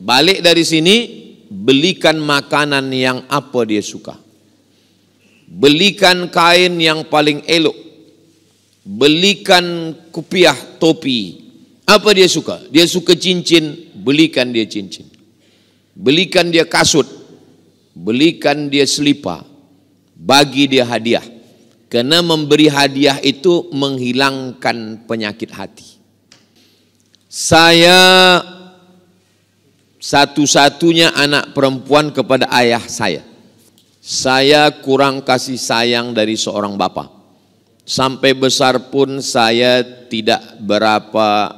Balik dari sini, belikan makanan yang apa dia suka. Belikan kain yang paling elok. Belikan kupiah topi. Apa dia suka? Dia suka cincin, belikan dia cincin. Belikan dia kasut. Belikan dia selipar. Bagi dia hadiah. Karena memberi hadiah itu menghilangkan penyakit hati. Saya satu-satunya anak perempuan kepada ayah saya. Saya kurang kasih sayang dari seorang bapak. Sampai besar pun saya tidak berapa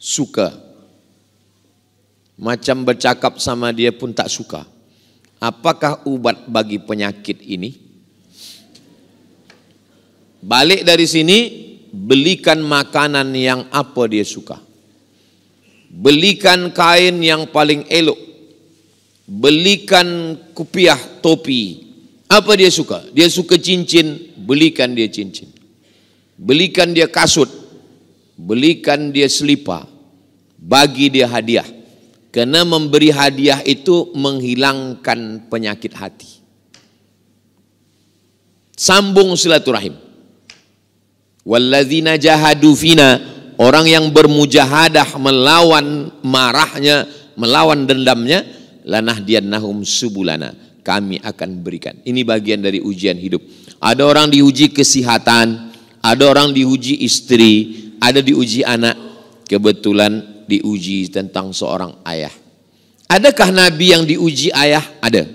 suka. Macam bercakap sama dia pun tak suka. Apakah obat bagi penyakit ini? Balik dari sini, belikan makanan yang apa dia suka. belikan kain yang paling elok belikan kupiah topi apa dia suka dia suka cincin belikan dia cincin belikan dia kasut belikan dia selipa bagi dia hadiah karena memberi hadiah itu menghilangkan penyakit hati sambung silaturahim walladzina jahadu fina orang yang bermujahadah melawan marahnya, melawan dendamnya, lanah Nahum subulana. Kami akan berikan. Ini bagian dari ujian hidup. Ada orang diuji kesihatan, ada orang diuji istri, ada diuji anak. Kebetulan diuji tentang seorang ayah. Adakah nabi yang diuji ayah? Ada.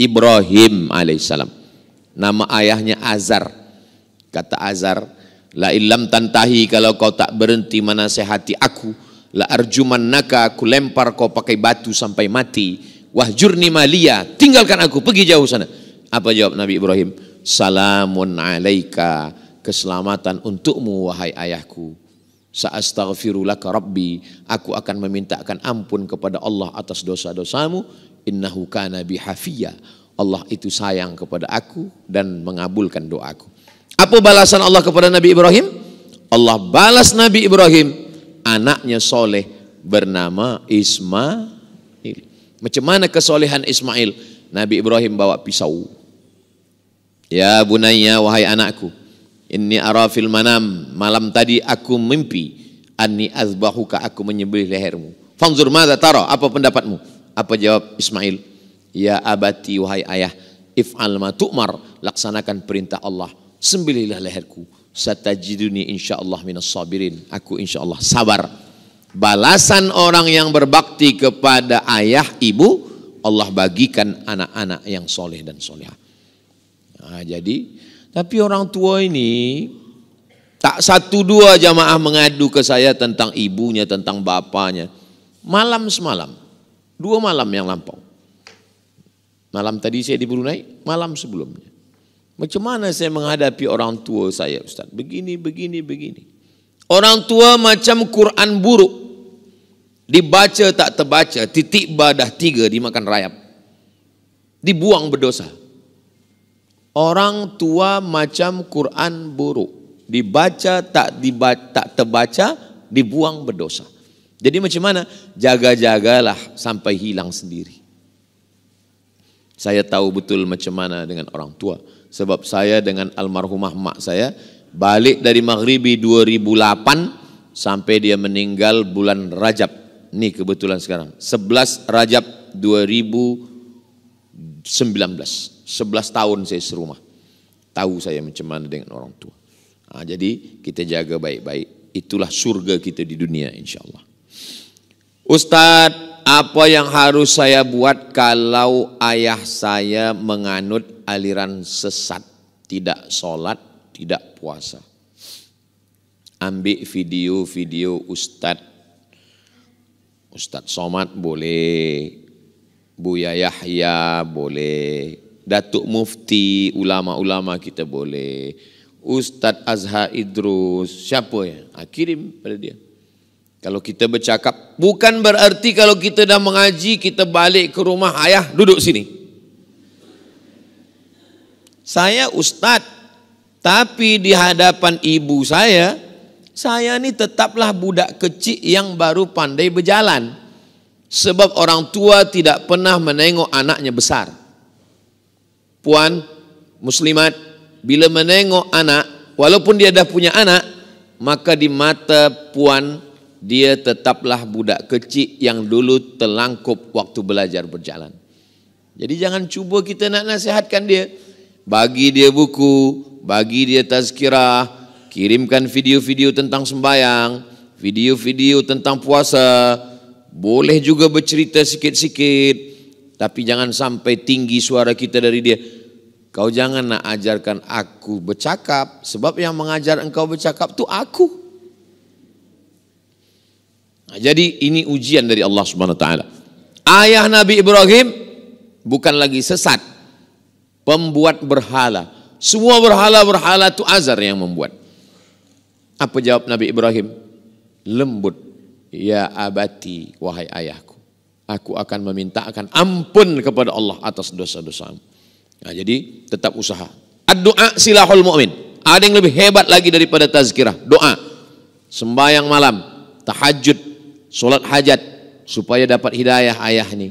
Ibrahim alaihissalam. Nama ayahnya Azar. Kata Azar, La ilam tantahi kalau kau tak berhenti menasehati aku. La arjuman naka aku lempar kau pakai batu sampai mati. Wahjurni malia, tinggalkan aku, pergi jauh sana. Apa jawab Nabi Ibrahim? Salamun alaika, keselamatan untukmu wahai ayahku. Sa'astaghfirulaka Rabbi, aku akan memintakan ampun kepada Allah atas dosa-dosamu. Innahu kana bihafiyah. Allah itu sayang kepada aku dan mengabulkan doaku. Apa balasan Allah kepada Nabi Ibrahim? Allah balas Nabi Ibrahim anaknya soleh bernama Ismail. Macam mana kesolehan Ismail? Nabi Ibrahim bawa pisau. Ya bunayya wahai anakku, ini arafil manam, malam tadi aku mimpi anni azbahuka aku menyembelih lehermu. Fanzur madza taro apa pendapatmu? Apa jawab Ismail? Ya abati wahai ayah, if'al ma tu'mar, laksanakan perintah Allah sembelihlah leherku. Satajiduni insyaallah minas sabirin. Aku insyaallah sabar. Balasan orang yang berbakti kepada ayah ibu Allah bagikan anak-anak yang soleh dan soleha. Nah, jadi tapi orang tua ini tak satu dua jamaah mengadu ke saya tentang ibunya, tentang bapaknya. Malam semalam, dua malam yang lampau. Malam tadi saya di Brunei, malam sebelumnya. Macam mana saya menghadapi orang tua saya Ustaz? Begini, begini, begini. Orang tua macam Quran buruk. Dibaca tak terbaca, titik badah tiga dimakan rayap. Dibuang berdosa. Orang tua macam Quran buruk. Dibaca tak, dibaca, tak terbaca, dibuang berdosa. Jadi macam mana? Jaga-jagalah sampai hilang sendiri. Saya tahu betul macam mana dengan orang tua. Orang tua. Sebab saya dengan almarhumah mak saya balik dari Maghribi 2008 sampai dia meninggal bulan Rajab. Nih kebetulan sekarang 11 Rajab 2019. 11 tahun saya serumah. Tahu saya macam mana dengan orang tua. Nah, ha, jadi kita jaga baik-baik. Itulah surga kita di dunia insyaallah Ustaz apa yang harus saya buat kalau ayah saya menganut aliran sesat, tidak sholat, tidak puasa. Ambil video-video Ustadz, Ustadz Somad boleh, Buya Yahya boleh, Datuk Mufti, ulama-ulama kita boleh, Ustadz Azhar Idrus, siapa ya? Nah, kirim pada dia Kalau kita bercakap bukan berarti kalau kita dah mengaji kita balik ke rumah ayah duduk sini. Saya ustaz tapi di hadapan ibu saya saya ni tetaplah budak kecil yang baru pandai berjalan sebab orang tua tidak pernah menengok anaknya besar. Puan muslimat bila menengok anak walaupun dia dah punya anak maka di mata puan dia tetaplah budak kecil yang dulu telangkup waktu belajar berjalan. Jadi jangan cuba kita nak nasihatkan dia. Bagi dia buku, bagi dia tazkirah, kirimkan video-video tentang sembahyang, video-video tentang puasa, boleh juga bercerita sikit-sikit, tapi jangan sampai tinggi suara kita dari dia. Kau jangan nak ajarkan aku bercakap, sebab yang mengajar engkau bercakap tu Aku. Nah, jadi ini ujian dari Allah Subhanahu wa taala. Ayah Nabi Ibrahim bukan lagi sesat, pembuat berhala. Semua berhala-berhala itu azar yang membuat. Apa jawab Nabi Ibrahim? Lembut. Ya abati, wahai ayahku. Aku akan memintakan ampun kepada Allah atas dosa-dosamu. Nah, jadi tetap usaha. Ad-doa silahul mu'min. Ada yang lebih hebat lagi daripada tazkirah. Doa. Sembayang malam. Tahajud Sholat hajat supaya dapat hidayah ayah ini.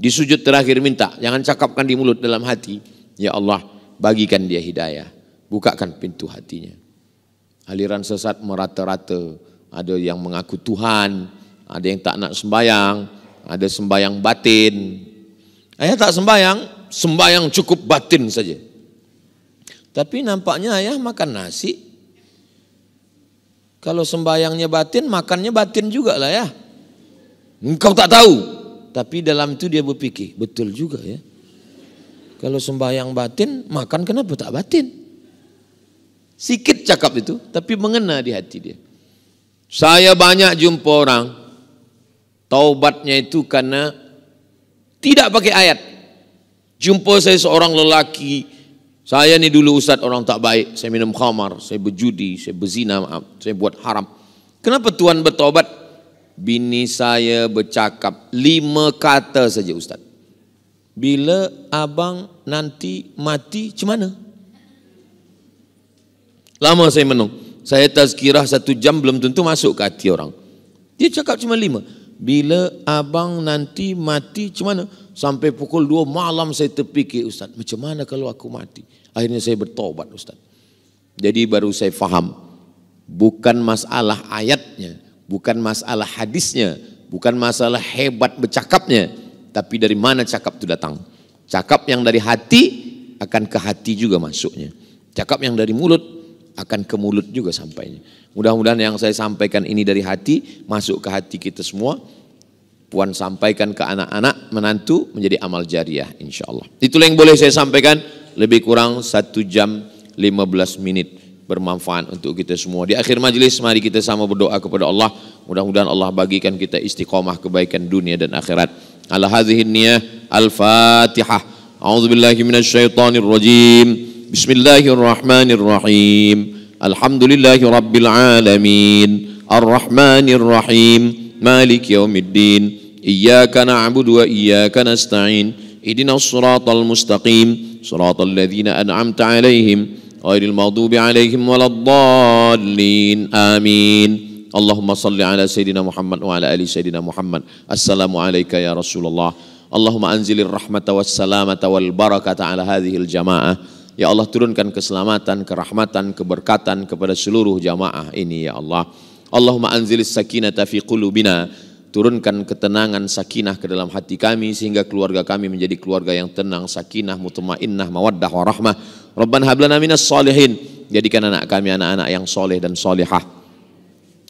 Di sujud terakhir minta, jangan cakapkan di mulut dalam hati. Ya Allah, bagikan dia hidayah. Bukakan pintu hatinya. Aliran sesat merata-rata. Ada yang mengaku Tuhan, ada yang tak nak sembayang, ada sembayang batin. Ayah tak sembayang, sembayang cukup batin saja. Tapi nampaknya ayah makan nasi, Kalau sembayangnya batin, makannya batin juga lah ya. Engkau tak tahu. Tapi dalam itu dia berpikir, betul juga ya. Kalau sembahyang batin, makan kenapa tak batin? Sikit cakap itu, tapi mengena di hati dia. Saya banyak jumpa orang, taubatnya itu karena tidak pakai ayat. Jumpa saya seorang lelaki, Saya ni dulu ustaz orang tak baik, saya minum khamar, saya berjudi, saya berzina, maaf, saya buat haram. Kenapa Tuhan bertobat? Bini saya bercakap lima kata saja ustaz. Bila abang nanti mati, macam mana? Lama saya menung. Saya tazkirah satu jam belum tentu masuk ke hati orang. Dia cakap cuma lima. Bila abang nanti mati, macam mana? Sampai pukul 2 malam saya terpikir Ustaz macam mana kalau aku mati. Akhirnya saya bertobat Ustaz. Jadi baru saya faham. Bukan masalah ayatnya. Bukan masalah hadisnya. Bukan masalah hebat bercakapnya. Tapi dari mana cakap itu datang. Cakap yang dari hati akan ke hati juga masuknya. Cakap yang dari mulut akan ke mulut juga sampainya. Mudah-mudahan yang saya sampaikan ini dari hati masuk ke hati kita semua. Puan sampaikan ke anak-anak, menantu menjadi amal jariah insya Allah. Itulah yang boleh saya sampaikan, lebih kurang 1 jam 15 menit bermanfaat untuk kita semua. Di akhir majlis mari kita sama berdoa kepada Allah. Mudah-mudahan Allah bagikan kita istiqomah kebaikan dunia dan akhirat. Ala hadhihi niyah al-Fatihah. A'udzu billahi minasyaitonir rajim. Bismillahirrahmanirrahim. Alhamdulillahi rabbil alamin. Arrahmanirrahim. مالك يوم الدين إياك نعبد وإياك نستعين اهدنا الصراط المستقيم صراط الذين أنعمت عليهم غير المغضوب عليهم ولا الضالين آمين اللهم صل على سيدنا محمد وعلى آل سيدنا محمد السلام عليك يا رسول الله اللهم أنزل الرحمة والسلامة والبركة على هذه الجماعة يا الله turunkan keselamatan, kerahmatan, keberkatan kepada seluruh jamaah ini ya Allah. Allahumma anzilis sakinata fi qulubina turunkan ketenangan sakinah ke dalam hati kami sehingga keluarga kami menjadi keluarga yang tenang sakinah mutmainnah mawaddah warahmah Rabban hablana minas salihin jadikan anak kami anak-anak yang soleh dan solehah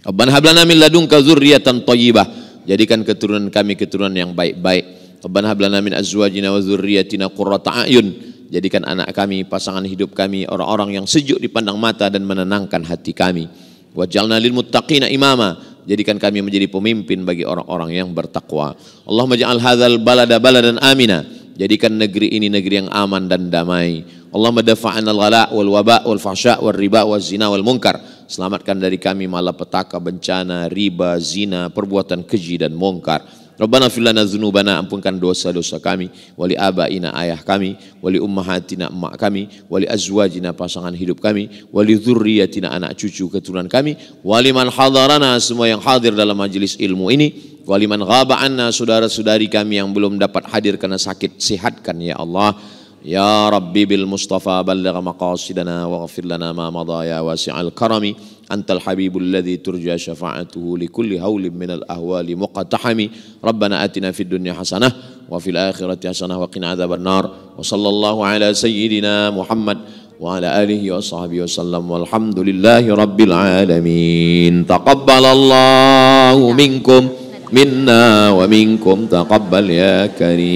Rabban hablana min ladunka dzurriatan thayyibah jadikan keturunan kami keturunan yang baik-baik Rabban hablana min azwajina wa dzurriyyatina qurrata a'yun jadikan anak kami pasangan hidup kami orang-orang yang sejuk dipandang mata dan menenangkan hati kami Wajalna lil muttaqina imama. Jadikan kami menjadi pemimpin bagi orang-orang yang bertakwa. Allahumma ja'al hadzal balada baladan amina. Jadikan negeri ini negeri yang aman dan damai. Allahumma dafa'an al-ghala wal waba wal fahsya wal riba wal zina wal munkar. Selamatkan dari kami malapetaka, bencana, riba, zina, perbuatan keji dan mungkar. Rabbana fil lana dzunubana ampunkan dosa-dosa kami, wali abaina ayah kami, wali ummahatina emak kami, wali azwajina pasangan hidup kami, wali dzurriyyatina anak cucu keturunan kami, wali man hadarana semua yang hadir dalam majelis ilmu ini, wali man ghaba saudara-saudari kami yang belum dapat hadir karena sakit, sehatkan ya Allah. Ya Rabbi bil Mustafa balagha maqasidana waghfir lana ma madaya wasi'al karami أنت الحبيب الذي ترجى شفاعته لكل هول من الأهوال مقتحم ربنا أتنا في الدنيا حسنة وفي الآخرة حسنة وقنا عذاب النار وصلى الله على سيدنا محمد وعلى آله وصحبه وسلم والحمد لله رب العالمين تقبل الله منكم منا ومنكم تقبل يا كريم